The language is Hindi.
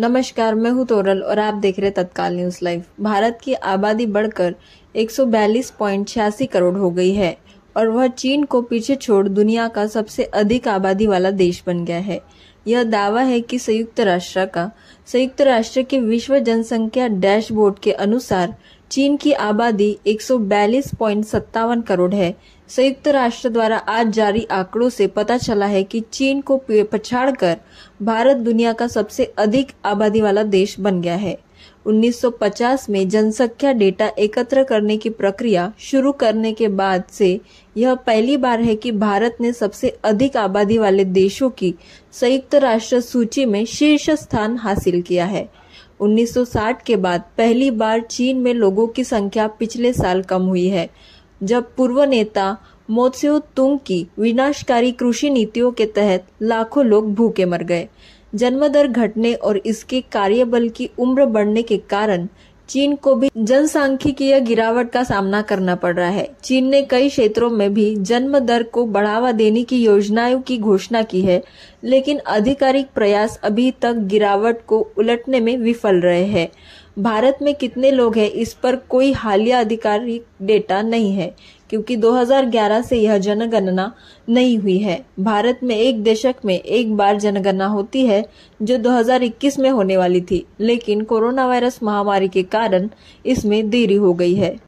नमस्कार मैं हूं तोरल और आप देख रहे तत्काल न्यूज लाइव भारत की आबादी बढ़कर एक करोड़ हो गई है और वह चीन को पीछे छोड़ दुनिया का सबसे अधिक आबादी वाला देश बन गया है यह दावा है कि संयुक्त राष्ट्र का संयुक्त राष्ट्र के विश्व जनसंख्या डैशबोर्ड के अनुसार चीन की आबादी एक करोड़ है संयुक्त राष्ट्र द्वारा आज जारी आंकड़ों से पता चला है कि चीन को पछाड़कर भारत दुनिया का सबसे अधिक आबादी वाला देश बन गया है 1950 में जनसंख्या डेटा एकत्र करने की प्रक्रिया शुरू करने के बाद से यह पहली बार है कि भारत ने सबसे अधिक आबादी वाले देशों की संयुक्त राष्ट्र सूची में शीर्ष स्थान हासिल किया है 1960 के बाद पहली बार चीन में लोगों की संख्या पिछले साल कम हुई है जब पूर्व नेता मोत्स्यो तुंग की विनाशकारी कृषि नीतियों के तहत लाखों लोग भूखे मर गए जन्मदर घटने और इसके कार्यबल की उम्र बढ़ने के कारण चीन को भी जनसांख्यिकीय गिरावट का सामना करना पड़ रहा है चीन ने कई क्षेत्रों में भी जन्म दर को बढ़ावा देने की योजनाओं की घोषणा की है लेकिन आधिकारिक प्रयास अभी तक गिरावट को उलटने में विफल रहे हैं भारत में कितने लोग हैं इस पर कोई हालिया आधिकारिक डेटा नहीं है क्योंकि 2011 से यह जनगणना नहीं हुई है भारत में एक दशक में एक बार जनगणना होती है जो 2021 में होने वाली थी लेकिन कोरोना वायरस महामारी के कारण इसमें देरी हो गई है